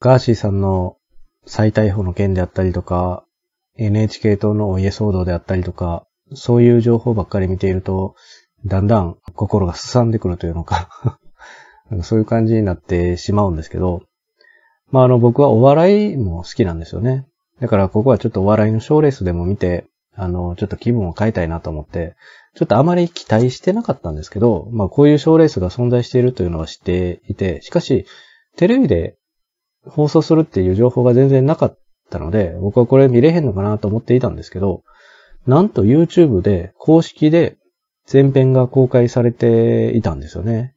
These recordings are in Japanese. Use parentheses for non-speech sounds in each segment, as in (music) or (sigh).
ガーシーさんの再逮捕の件であったりとか、NHK 党のお家騒動であったりとか、そういう情報ばっかり見ていると、だんだん心がすさんでくるというのか (laughs) そういう感じになってしまうんですけど、まあ、あの、僕はお笑いも好きなんですよね。だからここはちょっとお笑いの賞レースでも見て、あの、ちょっと気分を変えたいなと思って、ちょっとあまり期待してなかったんですけど、まあこういう賞レースが存在しているというのは知っていて、しかし、テレビで放送するっていう情報が全然なかったので、僕はこれ見れへんのかなと思っていたんですけど、なんと YouTube で公式で前編が公開されていたんですよね。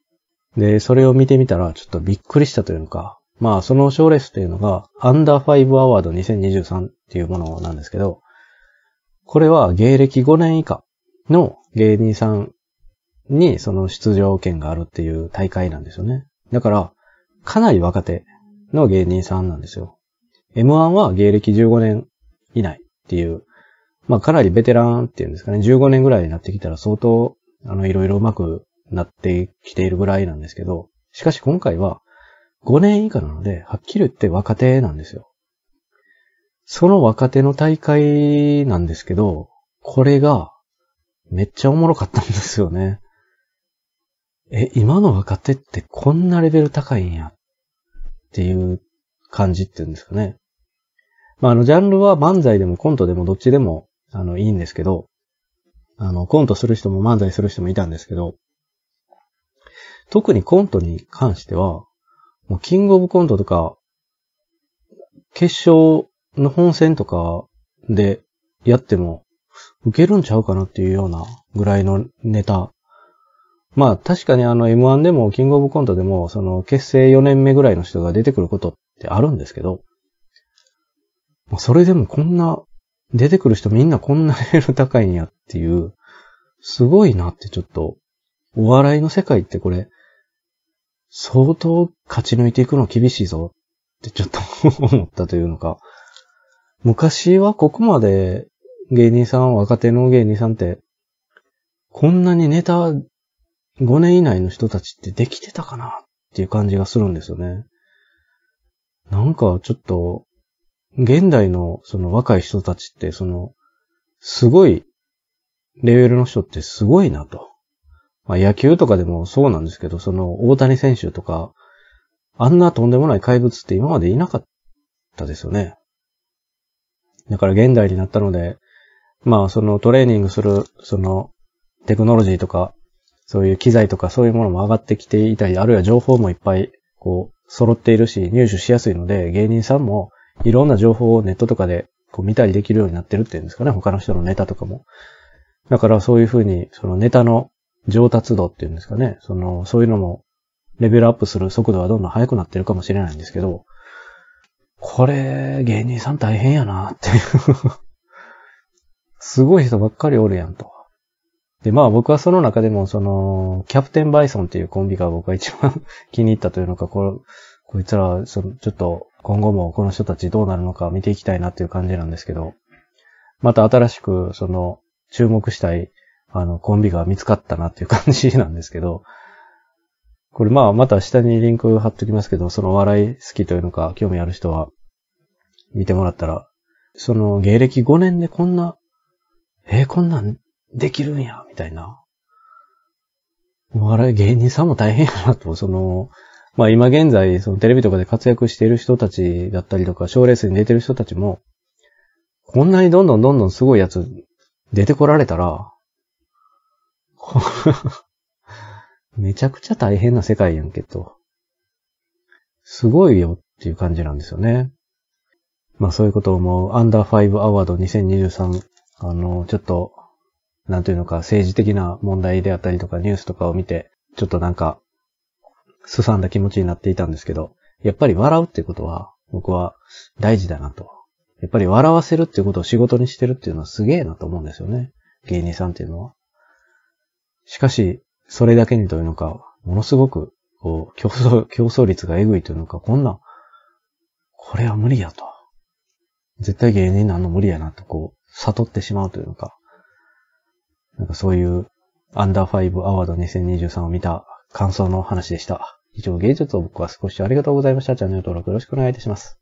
で、それを見てみたらちょっとびっくりしたというか、まあその賞レースというのがアンダー5アワード2023っていうものなんですけど、これは芸歴5年以下の芸人さんにその出場権があるっていう大会なんですよね。だから、かなり若手の芸人さんなんですよ。M1 は芸歴15年以内っていう、まあかなりベテランっていうんですかね、15年ぐらいになってきたら相当、あの、いろいろうまくなってきているぐらいなんですけど、しかし今回は5年以下なので、はっきり言って若手なんですよ。その若手の大会なんですけど、これがめっちゃおもろかったんですよね。え、今の若手ってこんなレベル高いんやっっていう感じっていうんですかね。まあ、あの、ジャンルは漫才でもコントでもどっちでも、あの、いいんですけど、あの、コントする人も漫才する人もいたんですけど、特にコントに関しては、もうキングオブコントとか、決勝の本戦とかでやっても、受けるんちゃうかなっていうようなぐらいのネタまあ確かにあの M1 でもキングオブコントでも、その結成4年目ぐらいの人が出てくることってあるんですけど、それでもこんな、出てくる人みんなこんなレベル高いんやっていう、すごいなってちょっと、お笑いの世界ってこれ、相当勝ち抜いていくの厳しいぞってちょっと思ったというのか、昔はここまで芸人さん、若手の芸人さんって、こんなにネタ5年以内の人たちってできてたかなっていう感じがするんですよね。なんかちょっと、現代のその若い人たちってその、すごい、レベルの人ってすごいなと。まあ野球とかでもそうなんですけど、その大谷選手とか、あんなとんでもない怪物って今までいなかったですよね。だから現代になったので、まあそのトレーニングする、そのテクノロジーとかそういう機材とかそういうものも上がってきていたり、あるいは情報もいっぱい、こう、揃っているし、入手しやすいので、芸人さんもいろんな情報をネットとかでこう見たりできるようになってるっていうんですかね、他の人のネタとかも。だからそういうふうに、そのネタの上達度っていうんですかね、その、そういうのもレベルアップする速度はどんどん速くなってるかもしれないんですけど、これ、芸人さん大変やなっていう (laughs) すごい人ばっかりおるやんと。で、まあ僕はその中でも、その、キャプテンバイソンっていうコンビが僕は一番 (laughs) 気に入ったというのか、ここいつら、その、ちょっと今後もこの人たちどうなるのか見ていきたいなっていう感じなんですけど、また新しく、その、注目したい、あの、コンビが見つかったなっていう感じなんですけど、これまあまた下にリンク貼っときますけど、その笑い好きというのか、興味ある人は見てもらったら、その芸歴5年でこんな、えー、こんなんできるんや、みたいな。お笑い芸人さんも大変やなと、(laughs) その、まあ今現在、そのテレビとかで活躍している人たちだったりとか、賞レースに出てる人たちも、こんなにどんどんどんどんすごいやつ出てこられたら、(laughs) めちゃくちゃ大変な世界やんけと。すごいよっていう感じなんですよね。まあそういうことをもう、アンダーファイブアワード2023、あの、ちょっとなんというのか、政治的な問題であったりとか、ニュースとかを見て、ちょっとなんか、すさんだ気持ちになっていたんですけど、やっぱり笑うってことは、僕は大事だなと。やっぱり笑わせるってことを仕事にしてるっていうのはすげえなと思うんですよね。芸人さんっていうのは。しかし、それだけにというのか、ものすごく、こう、競争、競争率がえぐいというのか、こんな、これは無理やと。絶対芸人なんの無理やなと、こう、悟ってしまうというのか。なんかそういうアンダーファイブアワード2023を見た感想の話でした。以上、芸術を僕は少しありがとうございました。チャンネル登録よろしくお願いいたします。